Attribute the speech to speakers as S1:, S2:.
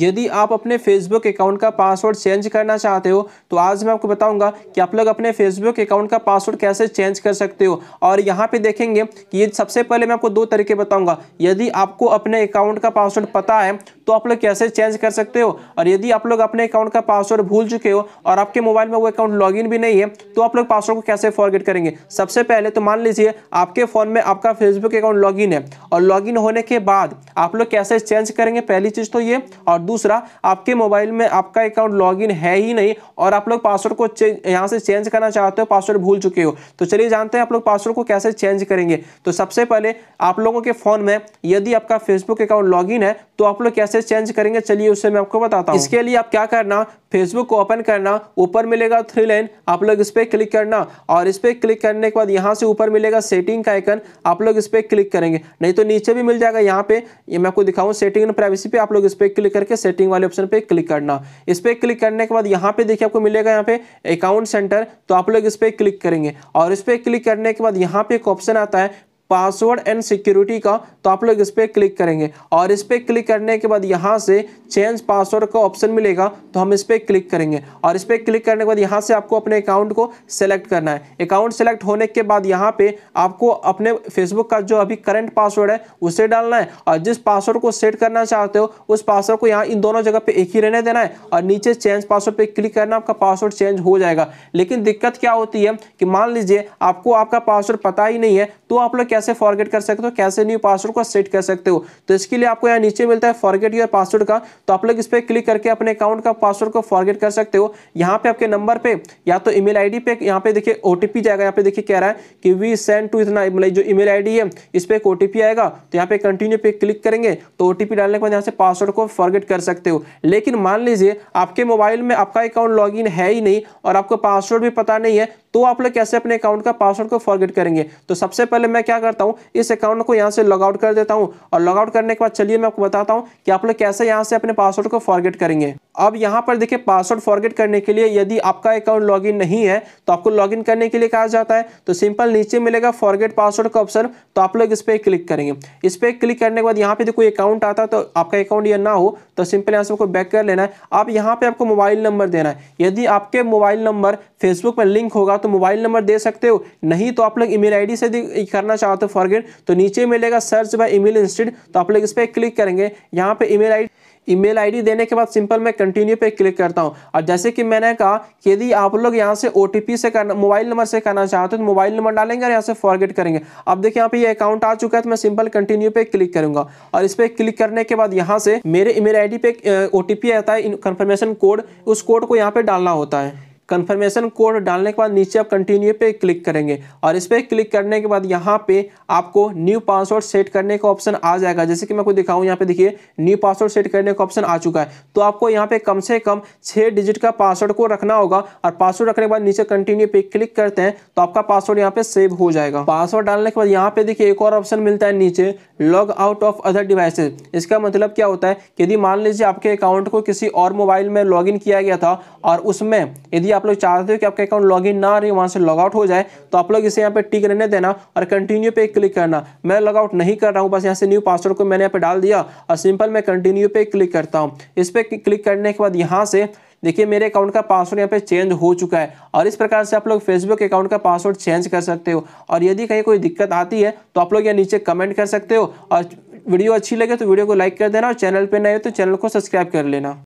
S1: यदि आप अपने फेसबुक अकाउंट का पासवर्ड चेंज करना चाहते हो तो आज मैं आपको बताऊंगा कि आप लोग अपने फेसबुक अकाउंट का पासवर्ड कैसे चेंज कर सकते हो और यहाँ पे देखेंगे कि ये सबसे पहले मैं आपको दो तरीके बताऊंगा यदि आपको अपने अकाउंट का पासवर्ड पता है तो आप लोग कैसे चेंज कर सकते हो और यदि आप लोग अपने अकाउंट का पासवर्ड भूल चुके हो और आपके मोबाइल में वो अकाउंट लॉगिन भी नहीं है तो आप लोग पासवर्ड को कैसे फॉरगेट करेंगे सबसे पहले तो मान लीजिए आपके फ़ोन में आपका फेसबुक अकाउंट लॉगिन है और लॉगिन होने के बाद आप लोग कैसे चेंज करेंगे पहली चीज़ तो ये और दूसरा आपके मोबाइल में आपका अकाउंट लॉगिन है ही नहीं और आप लोग पासवर्ड को यहाँ से चेंज करना चाहते हो पासवर्ड भूल चुके हो तो चलिए जानते हैं आप लोग पासवर्ड को कैसे चेंज करेंगे तो सबसे पहले आप लोगों के फ़ोन में यदि आपका फेसबुक अकाउंट लॉगिन है तो आप लोग कैसे कैसे चेंज करेंगे चलिए उससे मैं आपको बताता हूँ इसके लिए आप क्या करना फेसबुक को ओपन करना ऊपर मिलेगा थ्री लाइन आप लोग इस पर क्लिक करना और इस पर क्लिक करने के बाद यहाँ से ऊपर मिलेगा सेटिंग का आइकन आप लोग इस पर क्लिक करेंगे नहीं तो नीचे भी मिल जाएगा यहाँ पे ये मैं आपको दिखाऊँ सेटिंग एंड प्राइवेसी पे आप लोग इस पर क्लिक करके सेटिंग वाले ऑप्शन पे क्लिक करना इस पर क्लिक करने के बाद यहाँ पे देखिए आपको मिलेगा यहाँ पे अकाउंट सेंटर तो आप लोग इस पर क्लिक करेंगे और इस पर क्लिक करने के बाद यहाँ पे एक ऑप्शन आता है पासवर्ड एंड सिक्योरिटी का तो आप लोग इस पर क्लिक करेंगे और इस पर क्लिक करने के बाद यहाँ से चेंज पासवर्ड का ऑप्शन मिलेगा तो हम इस पर क्लिक करेंगे और इस पर क्लिक करने के बाद यहाँ से आपको अपने अकाउंट को सेलेक्ट करना है अकाउंट सेलेक्ट होने के बाद यहाँ पे आपको अपने फेसबुक का जो अभी करंट पासवर्ड है उसे डालना है और जिस पासवर्ड को सेट करना चाहते हो उस पासवर्ड को यहाँ इन दोनों जगह पर एक ही रहने देना है और नीचे चेंज पासवर्ड पर क्लिक करना आपका पासवर्ड चेंज हो जाएगा लेकिन दिक्कत क्या होती है कि मान लीजिए आपको आपका पासवर्ड पता ही नहीं है तो आप लोग कैसे फॉरगेट कर सकते हो कैसे न्यू पासवर्ड को सेट कर सकते हो तो इसके लिए आपको यहाँ नीचे मिलता है फॉरगेट योर पासवर्ड का तो आप लोग इस पर क्लिक करके अपने अकाउंट का पासवर्ड को फॉरगेट कर सकते हो यहाँ पे आपके नंबर पे या तो ईमेल आईडी पे यहाँ पे देखिए ओटीपी जाएगा यहाँ पे देखिए कह रहा है कि वी सेंड टू इतना मतलब जो ईमेल आईडी है इस पर एक ओटीपी आएगा तो यहाँ पे कंटिन्यू पे क्लिक करेंगे तो ओटीपी डालने के बाद यहाँ से पासवर्ड को फॉरगेट कर सकते हो लेकिन मान लीजिए आपके मोबाइल में आपका अकाउंट लॉगिन है ही नहीं और आपको पासवर्ड भी पता नहीं है तो आप लोग कैसे अपने अकाउंट का पासवर्ड को फॉरगेट करेंगे तो सबसे पहले मैं क्या करता हूँ इस अकाउंट को यहाँ से लॉगआउट कर देता हूँ और लॉगआउट करने के बाद चलिए मैं आपको बताता हूँ कि आप लोग कैसे यहाँ से अपने पासवर्ड को फॉरगेट करेंगे अब यहाँ पर देखिए पासवर्ड फॉरगेट करने के लिए यदि आपका अकाउंट लॉगिन नहीं है तो आपको लॉगिन करने के लिए कहा जाता है तो सिंपल नीचे मिलेगा फॉरगेट पासवर्ड का ऑप्शन तो आप लोग इस पर क्लिक करेंगे इस पर क्लिक करने के बाद यहाँ पे कोई अकाउंट आता है तो आपका अकाउंट यह ना हो तो सिंपल यहाँ से आपको बैक कर लेना है आप यहाँ पर आपको मोबाइल नंबर देना है यदि आपके मोबाइल नंबर फेसबुक पर लिंक होगा तो मोबाइल नंबर दे सकते हो नहीं तो आप लोग ईमेल आई से करना चाहते हो फॉरगेट तो नीचे मिलेगा सर्च बाय ईमेल इंस्टेंट तो आप लोग इस पर क्लिक करेंगे यहाँ पर ईमेल आई ईमेल आईडी देने के बाद सिंपल मैं कंटिन्यू पे क्लिक करता हूँ और जैसे कि मैंने कहा कि यदि आप लोग यहाँ से ओ से करना मोबाइल नंबर से करना चाहते हो तो मोबाइल नंबर डालेंगे और यहाँ से फॉरगेट करेंगे अब देखिए यहाँ पे ये अकाउंट आ चुका है तो मैं सिंपल कंटिन्यू पे क्लिक करूंगा और इस पर क्लिक करने के बाद यहाँ से मेरे ई मेल पे ओ टी आता है कन्फर्मेशन कोड उस कोड को यहाँ पे डालना होता है कंफर्मेशन कोड डालने के बाद नीचे आप कंटिन्यू पे क्लिक करेंगे और इस पर क्लिक करने के बाद यहाँ पे आपको न्यू पासवर्ड सेट करने का ऑप्शन आ जाएगा जैसे कि मैं आपको दिखाऊँ यहाँ पे देखिए न्यू पासवर्ड सेट करने का ऑप्शन आ चुका है तो आपको यहाँ पे कम से कम छः डिजिट का पासवर्ड को रखना होगा और पासवर्ड रखने के बाद नीचे कंटिन्यू पे क्लिक करते हैं तो आपका पासवर्ड यहाँ पे सेव हो जाएगा पासवर्ड डालने के बाद यहाँ पे देखिए एक और ऑप्शन मिलता है नीचे log out of other devices इसका मतलब क्या होता है यदि मान लीजिए आपके अकाउंट को किसी और मोबाइल में लॉग किया गया था और उसमें यदि आप लोग चाहते हो कि आपका अकाउंट लॉग ना रहे वहाँ से लॉगआउट हो जाए तो आप लोग इसे यहाँ पे टिक रहने देना और कंटिन्यू पे क्लिक करना मैं लॉगआउट नहीं कर रहा हूँ बस यहाँ से न्यू पासवर्ड को मैंने यहाँ पे डाल दिया और सिंपल मैं कंटिन्यू पे क्लिक करता हूँ इस पर क्लिक करने के बाद यहाँ से देखिए मेरे अकाउंट का पासवर्ड यहाँ पे चेंज हो चुका है और इस प्रकार से आप लोग फेसबुक अकाउंट का पासवर्ड चेंज कर सकते हो और यदि कहीं कोई दिक्कत आती है तो आप लोग यहाँ नीचे कमेंट कर सकते हो और वीडियो अच्छी लगे तो वीडियो को लाइक कर देना और चैनल पर नए हो तो चैनल को सब्सक्राइब कर लेना